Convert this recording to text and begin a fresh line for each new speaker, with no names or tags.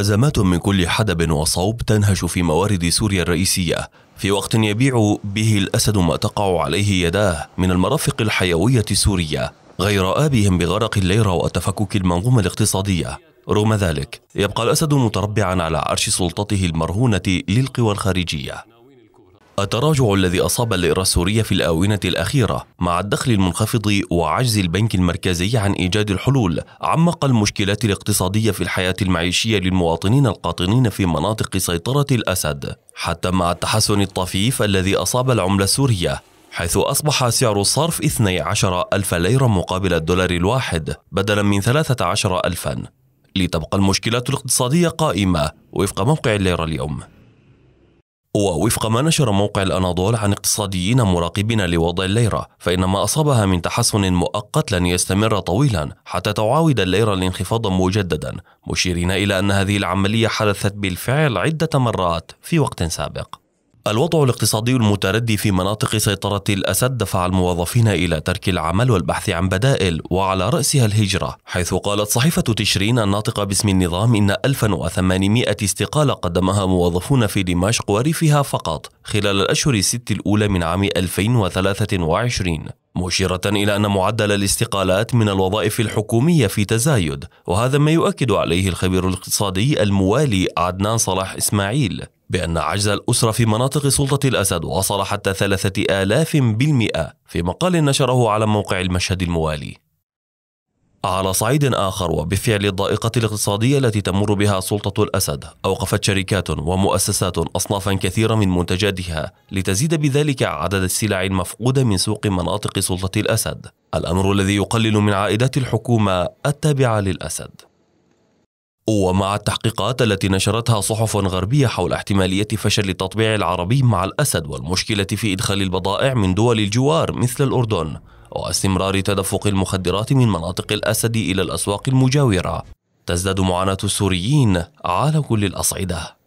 أزمات من كل حدب وصوب تنهش في موارد سوريا الرئيسية في وقت يبيع به الأسد ما تقع عليه يداه من المرافق الحيوية السورية غير آبهم بغرق الليرة وتفكك المنظومة الاقتصادية رغم ذلك يبقى الأسد متربعا على عرش سلطته المرهونة للقوى الخارجية التراجع الذي أصاب الليرة السورية في الآونة الأخيرة مع الدخل المنخفض وعجز البنك المركزي عن إيجاد الحلول عمق المشكلات الاقتصادية في الحياة المعيشية للمواطنين القاطنين في مناطق سيطرة الأسد حتى مع التحسن الطفيف الذي أصاب العملة السورية حيث أصبح سعر الصرف 12 ألف ليرة مقابل الدولار الواحد بدلا من 13 ألفا لتبقى المشكلات الاقتصادية قائمة وفق موقع الليرة اليوم ووفق ما نشر موقع الأناضول عن اقتصاديين مراقبين لوضع الليرة فإن ما أصابها من تحسن مؤقت لن يستمر طويلا حتى تعاود الليرة الانخفاض مجددا مشيرين إلى أن هذه العملية حدثت بالفعل عدة مرات في وقت سابق الوضع الاقتصادي المتردي في مناطق سيطرة الأسد دفع الموظفين إلى ترك العمل والبحث عن بدائل وعلى رأسها الهجرة حيث قالت صحيفة تشرين الناطقة باسم النظام إن 1800 استقالة قدمها موظفون في دمشق وريفها فقط خلال الأشهر الست الأولى من عام 2023 مشيرة إلى أن معدل الاستقالات من الوظائف الحكومية في تزايد وهذا ما يؤكد عليه الخبير الاقتصادي الموالي عدنان صلاح إسماعيل بأن عجز الأسرة في مناطق سلطة الأسد وصل حتى ثلاثة آلاف بالمئة في مقال نشره على موقع المشهد الموالي على صعيد آخر وبفعل الضائقة الاقتصادية التي تمر بها سلطة الأسد أوقفت شركات ومؤسسات أصنافا كثيرة من منتجاتها لتزيد بذلك عدد السلع المفقودة من سوق مناطق سلطة الأسد الأمر الذي يقلل من عائدات الحكومة التابعة للأسد ومع التحقيقات التي نشرتها صحف غربية حول احتمالية فشل التطبيع العربي مع الأسد والمشكلة في إدخال البضائع من دول الجوار مثل الأردن واستمرار تدفق المخدرات من مناطق الأسد إلى الأسواق المجاورة تزداد معاناة السوريين على كل الأصعدة